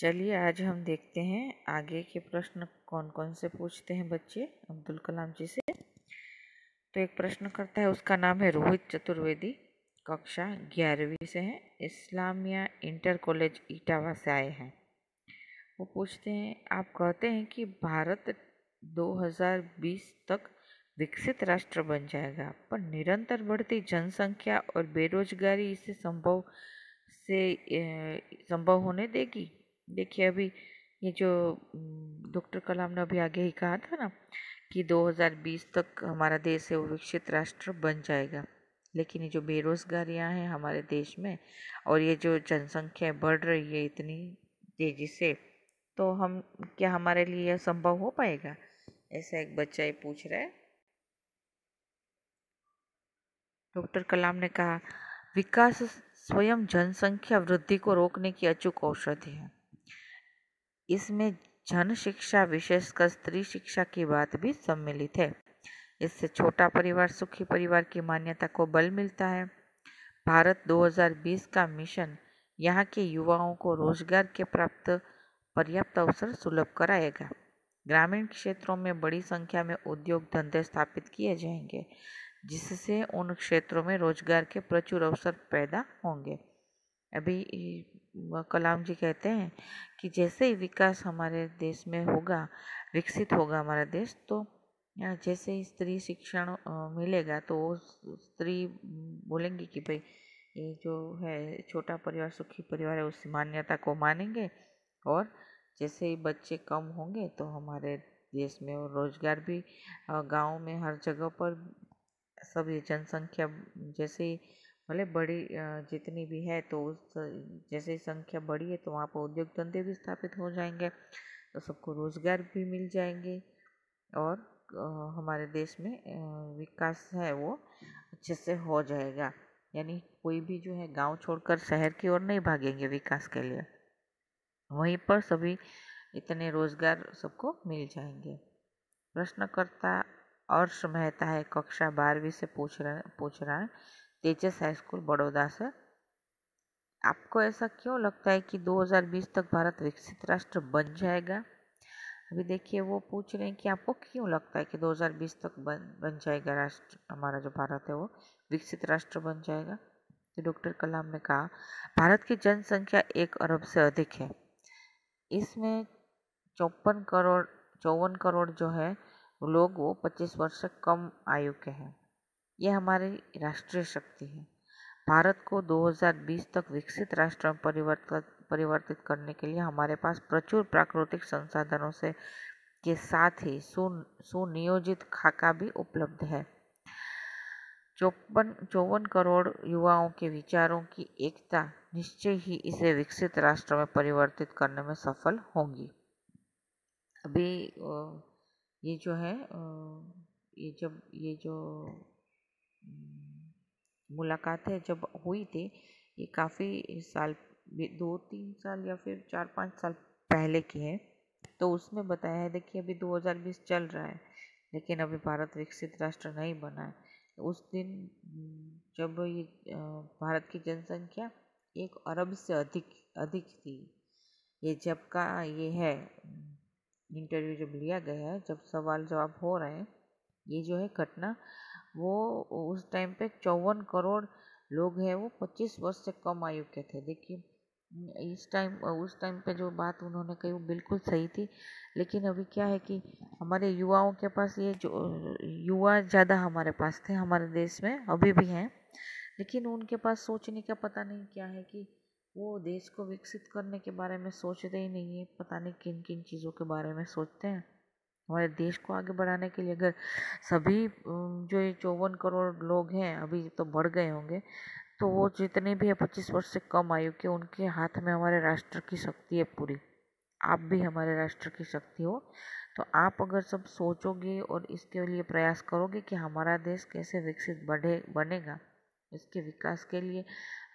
चलिए आज हम देखते हैं आगे के प्रश्न कौन कौन से पूछते हैं बच्चे अब्दुल कलाम जी से तो एक प्रश्न करता है उसका नाम है रोहित चतुर्वेदी कक्षा ग्यारहवीं से है इस्लामिया इंटर कॉलेज इटावा से आए हैं वो पूछते हैं आप कहते हैं कि भारत 2020 तक विकसित राष्ट्र बन जाएगा पर निरंतर बढ़ती जनसंख्या और बेरोजगारी इसे संभव से संभव होने देगी देखिए अभी ये जो डॉक्टर कलाम ने अभी आगे ही कहा था ना कि 2020 तक हमारा देश है वो विकसित राष्ट्र बन जाएगा लेकिन ये जो बेरोज़गारियां हैं हमारे देश में और ये जो जनसंख्या बढ़ रही है इतनी तेज़ी से तो हम क्या हमारे लिए यह संभव हो पाएगा ऐसा एक बच्चा ये पूछ रहा है डॉक्टर कलाम ने कहा विकास स्वयं जनसंख्या वृद्धि को रोकने की अचूक औषधि है इसमें जन शिक्षा विशेषकर स्त्री शिक्षा की बात भी सम्मिलित है इससे छोटा परिवार सुखी परिवार की मान्यता को बल मिलता है भारत 2020 का मिशन यहाँ के युवाओं को रोजगार के प्राप्त पर्याप्त अवसर सुलभ कराएगा ग्रामीण क्षेत्रों में बड़ी संख्या में उद्योग धंधे स्थापित किए जाएंगे जिससे उन क्षेत्रों में रोजगार के प्रचुर अवसर पैदा होंगे अभी कलाम जी कहते हैं कि जैसे ही विकास हमारे देश में होगा विकसित होगा हमारा देश तो जैसे ही स्त्री शिक्षण मिलेगा तो वो स्त्री बोलेंगी कि भाई ये जो है छोटा परिवार सुखी परिवार है उस मान्यता को मानेंगे और जैसे ही बच्चे कम होंगे तो हमारे देश में और रोजगार भी गांव में हर जगह पर सब ये जनसंख्या जैसे ही भले बड़ी जितनी भी है तो उस जैसे संख्या बड़ी है तो वहाँ पर उद्योग धंधे भी स्थापित हो जाएंगे तो सबको रोज़गार भी मिल जाएंगे और हमारे देश में विकास है वो अच्छे से हो जाएगा यानी कोई भी जो है गांव छोड़कर शहर की ओर नहीं भागेंगे विकास के लिए वहीं पर सभी इतने रोजगार सबको मिल जाएंगे प्रश्नकर्ता अर्श मेहता है कक्षा बारहवीं से पूछ रहा पूछ रहा है तेजस हाई स्कूल बड़ौदा से आपको ऐसा क्यों लगता है कि 2020 तक भारत विकसित राष्ट्र बन जाएगा अभी देखिए वो पूछ रहे हैं कि आपको क्यों लगता है कि 2020 तक बन बन जाएगा राष्ट्र हमारा जो भारत है वो विकसित राष्ट्र बन जाएगा तो डॉक्टर कलाम ने कहा भारत की जनसंख्या एक अरब से अधिक है इसमें चौपन करोड़ चौवन करोड़ जो है लोग वो पच्चीस वर्ष से कम आयु के हैं यह हमारी राष्ट्रीय शक्ति है भारत को 2020 तक विकसित राष्ट्र में परिवर्तित परिवर्तित करने के लिए हमारे पास प्रचुर प्राकृतिक संसाधनों से के साथ ही सुनियोजित खाका भी उपलब्ध है चौपन चौवन करोड़ युवाओं के विचारों की एकता निश्चय ही इसे विकसित राष्ट्र में परिवर्तित करने में सफल होंगी अभी ये जो है ये जब ये जो मुलाकातें जब हुई थी ये काफ़ी साल दो तीन साल या फिर चार पाँच साल पहले की है तो उसमें बताया है देखिए अभी 2020 चल रहा है लेकिन अभी भारत विकसित राष्ट्र नहीं बना है उस दिन जब ये भारत की जनसंख्या एक अरब से अधिक अधिक थी ये जब का ये है इंटरव्यू जब लिया गया है जब सवाल जवाब हो रहे हैं ये जो है घटना वो उस टाइम पे चौवन करोड़ लोग हैं वो पच्चीस वर्ष से कम आयु के थे देखिए हम्म, इस टाइम उस टाइम पे जो बात उन्होंने कही वो बिल्कुल सही थी लेकिन अभी क्या है कि हमारे युवाओं के पास ये जो युवा ज़्यादा हमारे पास थे हमारे देश में अभी भी हैं लेकिन उनके पास सोचने का पता नहीं क्या है कि वो देश को विकसित करने के बारे में सोचते ही नहीं है पता नहीं किन किन चीज़ों के बारे में सोचते हैं हमारे देश को आगे बढ़ाने के लिए अगर सभी जो ये चौवन करोड़ लोग हैं अभी तो बढ़ गए होंगे तो वो जितने भी है पच्चीस वर्ष से कम आयु के उनके हाथ में हमारे राष्ट्र की शक्ति है पूरी आप भी हमारे राष्ट्र की शक्ति हो तो आप अगर सब सोचोगे और इसके लिए प्रयास करोगे कि हमारा देश कैसे विकसित बढ़े बनेगा इसके विकास के लिए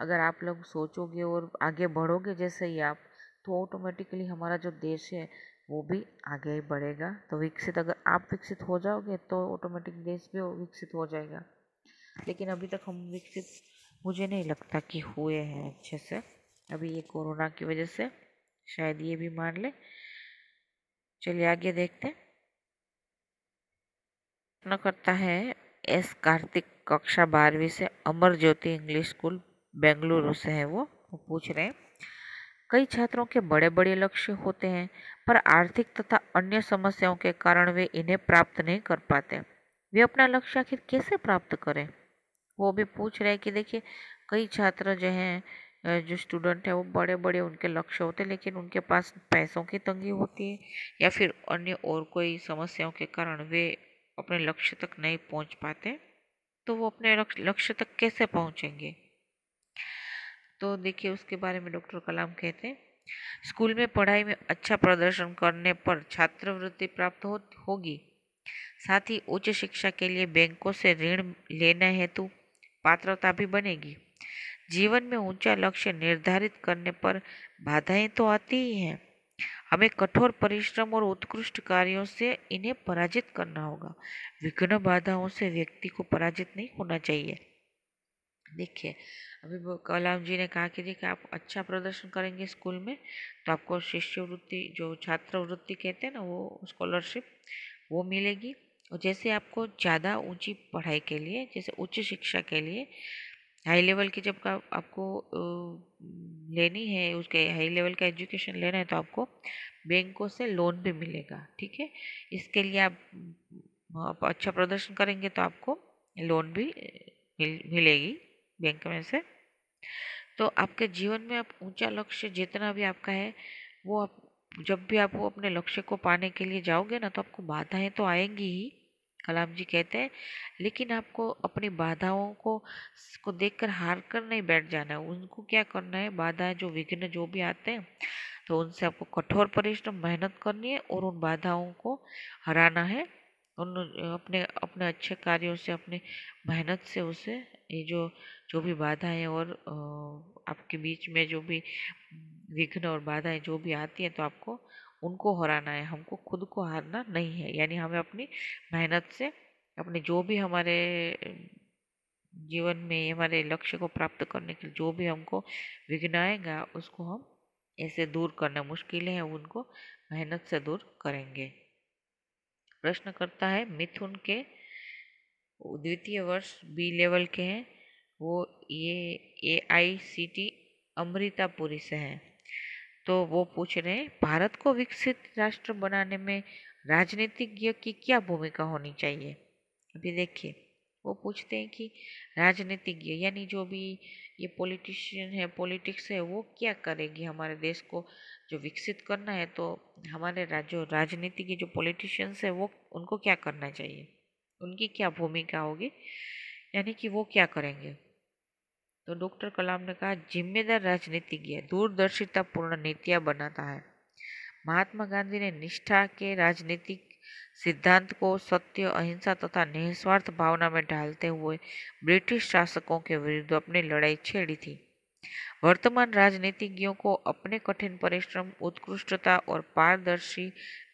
अगर आप लोग सोचोगे और आगे बढ़ोगे जैसे ही आप तो ऑटोमेटिकली हमारा जो देश है वो भी आगे ही बढ़ेगा तो विकसित अगर आप विकसित हो जाओगे तो ऑटोमेटिक देश भी विकसित हो जाएगा लेकिन अभी तक हम विकसित मुझे नहीं लगता कि हुए हैं अच्छे से अभी ये कोरोना की वजह से शायद ये भी मान ले चलिए आगे देखते न करता है एस कार्तिक कक्षा बारहवीं से अमर ज्योति इंग्लिश स्कूल बेंगलुरु से है वो, वो पूछ रहे हैं कई छात्रों के बड़े बड़े लक्ष्य होते हैं पर आर्थिक तथा अन्य समस्याओं के कारण वे इन्हें प्राप्त नहीं कर पाते वे अपना लक्ष्य आखिर कैसे प्राप्त करें वो भी पूछ रहे हैं कि देखिए कई छात्र जो हैं जो स्टूडेंट हैं वो बड़े बड़े उनके लक्ष्य होते हैं लेकिन उनके पास पैसों की तंगी होती है या फिर अन्य और कोई समस्याओं के कारण वे अपने लक्ष्य तक नहीं पहुंच पाते तो वो अपने लक्ष्य तक कैसे पहुंचेंगे तो देखिए उसके बारे में डॉक्टर कलाम कहते हैं स्कूल में पढ़ाई में अच्छा प्रदर्शन करने पर छात्रवृत्ति प्राप्त हो, होगी साथ ही उच्च शिक्षा के लिए बैंकों से ऋण लेना हेतु तो पात्रता भी बनेगी जीवन में ऊंचा लक्ष्य निर्धारित करने पर बाधाएं तो आती ही हैं हमें कठोर परिश्रम और उत्कृष्ट कार्यों से इन्हें पराजित करना होगा विघ्न बाधाओं से व्यक्ति को पराजित नहीं होना चाहिए देखिए अभी कलाम जी ने कहा कि देखिए आप अच्छा प्रदर्शन करेंगे स्कूल में तो आपको शिष्यवृत्ति जो छात्रवृत्ति कहते हैं ना वो स्कॉलरशिप वो मिलेगी और जैसे आपको ज़्यादा ऊंची पढ़ाई के लिए जैसे उच्च शिक्षा के लिए हाई लेवल की जब का आपको लेनी है उसके हाई लेवल का एजुकेशन लेना है तो आपको बैंकों से लोन भी मिलेगा ठीक है इसके लिए आप, आप अच्छा प्रदर्शन करेंगे तो आपको लोन भी मिल, मिलेगी बैंक में से तो आपके जीवन में आप ऊंचा लक्ष्य जितना भी आपका है वो आप जब भी आप वो अपने लक्ष्य को पाने के लिए जाओगे ना तो आपको बाधाएं तो आएंगी ही कलाम जी कहते हैं लेकिन आपको अपनी बाधाओं को को देखकर हार कर नहीं बैठ जाना है उनको क्या करना है बाधाएं जो विघ्न जो भी आते हैं तो उनसे आपको कठोर परिश्रम मेहनत करनी है और उन बाधाओं को हराना है उन अपने अपने अच्छे कार्यों से अपने मेहनत से उसे ये जो जो भी बाधाएं और आपके बीच में जो भी विघ्न और बाधाएं जो भी आती हैं तो आपको उनको हराना है हमको खुद को हारना नहीं है यानी हमें अपनी मेहनत से अपने जो भी हमारे जीवन में हमारे लक्ष्य को प्राप्त करने के लिए जो भी हमको विघ्न आएगा उसको हम ऐसे दूर करना मुश्किल है उनको मेहनत से दूर करेंगे प्रश्न करता है मिथुन के द्वितीय वर्ष बी लेवल के हैं वो ये ए आई सी टी अमृतापुरी से हैं तो वो पूछ रहे हैं भारत को विकसित राष्ट्र बनाने में राजनीतिज्ञ की क्या भूमिका होनी चाहिए अभी देखिए वो पूछते हैं कि राजनीतिज्ञ यानी जो भी ये पॉलिटिशियन है पॉलिटिक्स है वो क्या करेगी हमारे देश को जो विकसित करना है तो हमारे राजनीति राजनीतिज्ञ जो पॉलिटिशियंस है वो उनको क्या करना चाहिए उनकी क्या भूमिका होगी यानी कि वो क्या करेंगे तो डॉक्टर कलाम ने कहा जिम्मेदार राजनीतिज्ञ दूरदर्शितापूर्ण नीतियाँ बनाता है महात्मा गांधी ने निष्ठा के राजनीतिक सिद्धांत को सत्य अहिंसा तथा निस्वार्थ भावना में ढालते हुए ब्रिटिश शासकों के विरुद्ध अपनी लड़ाई छेड़ी थी वर्तमान राजनीतिज्ञों को अपने कठिन परिश्रम उत्कृष्टता और पारदर्शी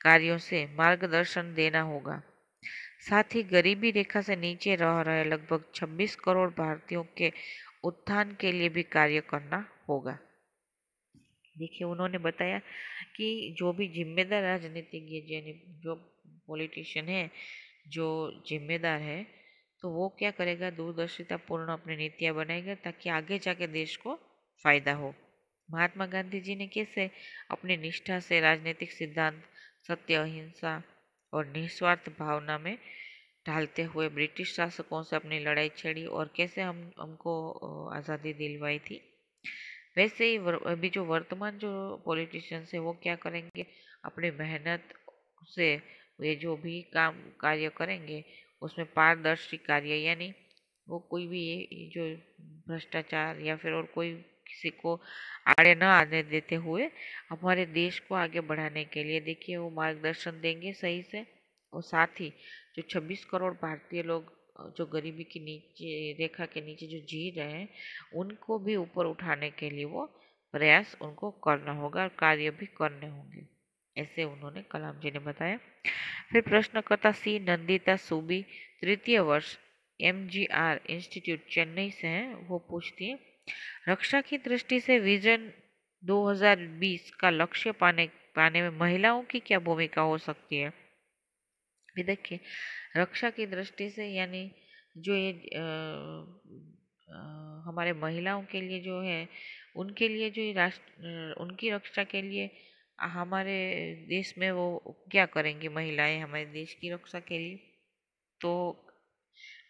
कार्यों से मार्गदर्शन देना होगा साथ ही गरीबी रेखा से नीचे रह रहे लगभग 26 करोड़ भारतीयों के उत्थान के लिए भी कार्य करना होगा देखिए उन्होंने बताया कि जो भी जिम्मेदार राजनीतिज्ञ यानी जो पॉलिटिशियन है जो जिम्मेदार है तो वो क्या करेगा दूरदर्शिता पूर्ण अपनी नीतियाँ बनाएगा ताकि आगे जाके देश को फायदा हो महात्मा गांधी जी ने कैसे अपनी निष्ठा से राजनीतिक सिद्धांत सत्य अहिंसा और निस्वार्थ भावना में ढालते हुए ब्रिटिश शासकों से अपनी लड़ाई छेड़ी और कैसे हम हमको आज़ादी दिलवाई थी वैसे ही अभी जो वर्तमान जो पॉलिटिशियंस है वो क्या करेंगे अपनी मेहनत से वे जो भी काम कार्य करेंगे उसमें पारदर्शी कार्य यानी वो कोई भी ये जो भ्रष्टाचार या फिर और कोई किसी को आड़े न आने देते हुए हमारे देश को आगे बढ़ाने के लिए देखिए वो मार्गदर्शन देंगे सही से और साथ ही जो 26 करोड़ भारतीय लोग जो गरीबी की नीचे रेखा के नीचे जो जी रहे हैं उनको भी ऊपर उठाने के लिए वो प्रयास उनको करना होगा और कार्य भी करने होंगे ऐसे उन्होंने कलाम जी ने बताया फिर प्रश्नकर्ता सी नंदिता सूबी तृतीय वर्ष M G R institute Chennai से हैं वो पूछती हैं रक्षा की दृष्टि से विजन 2020 का लक्ष्य पाने पाने में महिलाओं की क्या भूमिका हो सकती है भी देखिए रक्षा की दृष्टि से यानी जो ये हमारे महिलाओं के लिए जो है उनके लिए जो राष्ट्र उनकी रक्षा के लिए हमारे देश में वो क्या करेंगी महिलाएं हमारे देश की रक्षा के लिए तो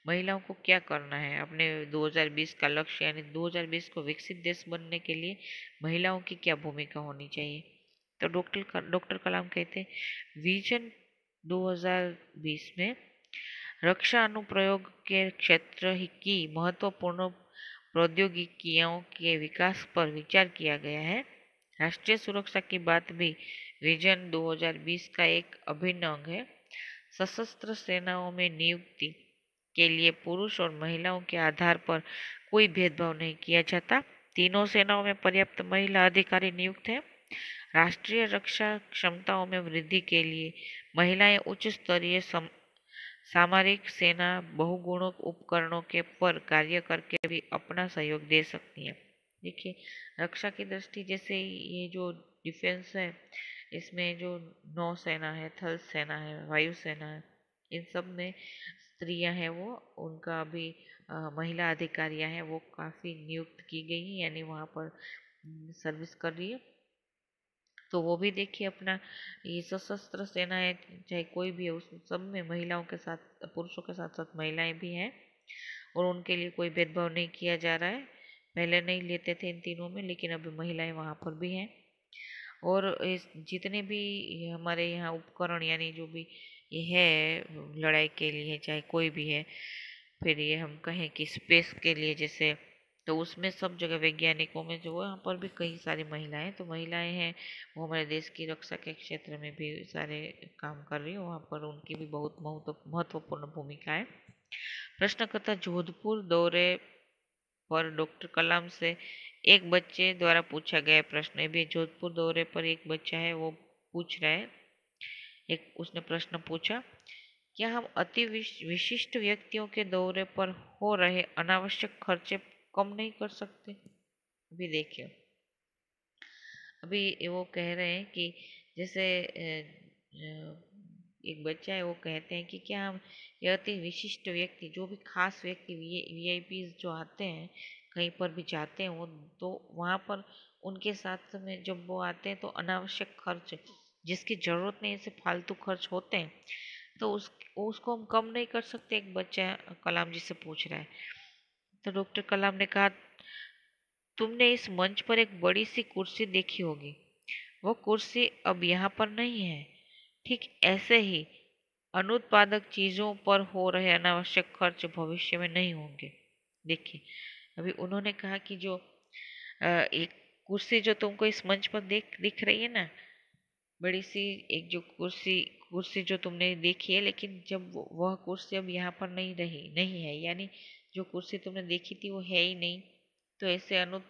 महिलाओं को क्या करना है अपने 2020 का लक्ष्य यानी 2020 को विकसित देश बनने के लिए महिलाओं की क्या भूमिका होनी चाहिए तो डॉक्टर डॉक्टर कलाम कहते हैं विजन 2020 में रक्षा अनुप्रयोग के क्षेत्र की महत्वपूर्ण प्रौद्योगिकियों के विकास पर विचार किया गया है राष्ट्रीय सुरक्षा की बात भी विजन 2020 का एक अभिन्न अंग है सशस्त्र सेनाओं में नियुक्ति के लिए पुरुष और महिलाओं के आधार पर कोई भेदभाव नहीं किया जाता तीनों सेनाओं में पर्याप्त महिला अधिकारी नियुक्त हैं राष्ट्रीय रक्षा क्षमताओं में वृद्धि के लिए महिलाएं उच्च स्तरीय सामरिक सेना बहुगुणों उपकरणों के पर कार्य करके भी अपना सहयोग दे सकती है देखिए रक्षा की दृष्टि जैसे ये जो डिफेंस है इसमें जो नौसेना है थल सेना है वायुसेना है इन सब में स्त्रियां हैं वो उनका भी महिला अधिकारियां हैं वो काफ़ी नियुक्त की गई हैं यानी वहाँ पर सर्विस कर रही है तो वो भी देखिए अपना ये सशस्त्र सेना है चाहे कोई भी है उस सब में महिलाओं के साथ पुरुषों के साथ साथ महिलाएं भी हैं और उनके लिए कोई भेदभाव नहीं किया जा रहा है पहले नहीं लेते थे इन तीनों में लेकिन अभी महिलाएं वहाँ पर भी हैं और इस जितने भी हमारे यहाँ उपकरण यानी जो भी ये है लड़ाई के लिए चाहे कोई भी है फिर ये हम कहें कि स्पेस के लिए जैसे तो उसमें सब जगह वैज्ञानिकों में जो है यहाँ पर भी कई सारी महिलाएं तो महिलाएं हैं वो हमारे देश की रक्षा के क्षेत्र में भी सारे काम कर रही हैं वहाँ पर उनकी भी बहुत महत्वपूर्ण भूमिका है प्रश्न कथा जोधपुर दौरे पर डॉक्टर कलाम से एक बच्चे द्वारा पूछा गया प्रश्न भी जोधपुर दौरे पर एक बच्चा है वो पूछ रहा है एक उसने प्रश्न पूछा क्या हम अति विशिष्ट व्यक्तियों के दौरे पर हो रहे अनावश्यक खर्चे कम नहीं कर सकते अभी देखिए अभी वो कह रहे हैं कि जैसे एक बच्चा है वो कहते हैं कि क्या हम ये अति विशिष्ट व्यक्ति जो भी खास व्यक्ति वी आई पी जो आते हैं कहीं पर भी जाते हैं वो तो वहाँ पर उनके साथ में जब वो आते हैं तो अनावश्यक खर्च जिसकी ज़रूरत नहीं से फालतू खर्च होते हैं तो उस उसको हम कम नहीं कर सकते एक बच्चा कलाम जी से पूछ रहा है तो डॉक्टर कलाम ने कहा तुमने इस मंच पर एक बड़ी सी कुर्सी देखी होगी वो कुर्सी अब यहाँ पर नहीं है ठीक ऐसे ही अनुत्पादक चीज़ों पर हो रहे अनावश्यक खर्च भविष्य में नहीं होंगे देखिए अभी उन्होंने कहा कि जो एक कुर्सी जो तुमको इस मंच पर देख दिख रही है ना बड़ी सी एक जो कुर्सी कुर्सी जो तुमने देखी है लेकिन जब वह कुर्सी अब यहाँ पर नहीं रही नहीं है यानी जो कुर्सी तुमने देखी थी वो है ही नहीं तो ऐसे अनु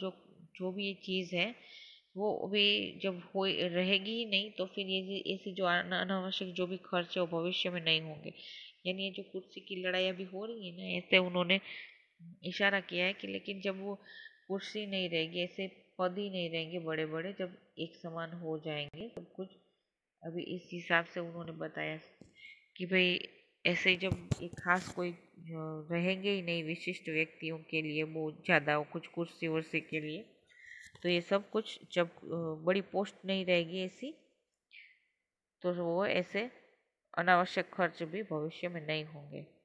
जो जो भी ये चीज़ है वो भी जब हो रहेगी ही नहीं तो फिर ये ऐसे जो अनावश्यक जो भी खर्च है वो भविष्य में नहीं होंगे यानी ये जो कुर्सी की लड़ाई अभी हो रही है ना ऐसे उन्होंने इशारा किया है कि लेकिन जब वो कुर्सी नहीं रहेगी ऐसे पौधे ही नहीं रहेंगे बड़े बड़े जब एक समान हो जाएंगे सब कुछ अभी इस हिसाब से उन्होंने बताया कि भाई ऐसे जब एक खास कोई रहेंगे ही नहीं विशिष्ट व्यक्तियों के लिए बहुत ज़्यादा कुछ कुर्सी वर्सी के लिए तो ये सब कुछ जब बड़ी पोस्ट नहीं रहेगी ऐसी तो वो ऐसे अनावश्यक खर्च भी भविष्य में नहीं होंगे